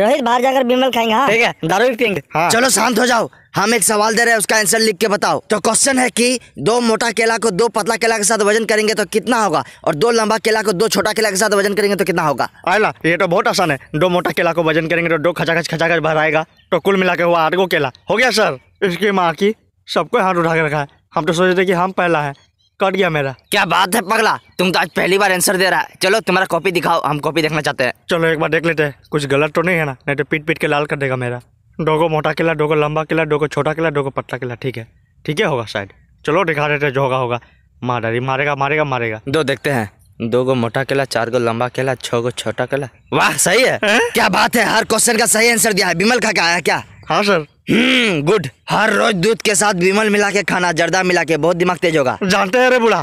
रोहित बाहर जाकर बिमल खाएंगे हाँ? ठीक है दारू भी पियेंगे हाँ। चलो शांत हो जाओ हम एक सवाल दे रहे हैं उसका आंसर लिख के बताओ तो क्वेश्चन है कि दो मोटा केला को दो पतला केला के साथ वजन करेंगे तो कितना होगा और दो लंबा केला को दो छोटा केला के साथ वजन करेंगे तो कितना होगा आयला ये तो बहुत आसान है दो मोटा केला को वजन करेंगे तो दो खचाखच खचाखच भराएगा तो कुल मिला के हुआ आठ गो केला हो गया सर इसकी माँ की सबको हाथ उठा के रखा है हम तो सोचते कि हम पहला है कट गया मेरा क्या बात है पगला तुम तो आज पहली बार आंसर दे रहा है चलो तुम्हारा कॉपी दिखाओ हम कॉपी देखना चाहते हैं चलो एक बार देख लेते हैं कुछ गलत तो नहीं है ना नहीं तो पीट पीट के लाल कर देगा मेरा डोगो मोटा किला डोगो लंबा किला डोगो छोटा किला डोगो पतला किला ठीक है ठीक है होगा शायद चलो दिखा देते जो होगा होगा मारा मारेगा मारेगा मारेगा दो देखते हैं दो गो मोटा केला चार गो लंबा केला छो गो छोटा केला वाह सही है ए? क्या बात है हर क्वेश्चन का सही आंसर दिया है बिमल का क्या है क्या हाँ सर हम्म गुड हर रोज दूध के साथ विमल मिला के खाना जर्दा मिला के बहुत दिमाग तेज होगा जानते हैं रे बुढ़ा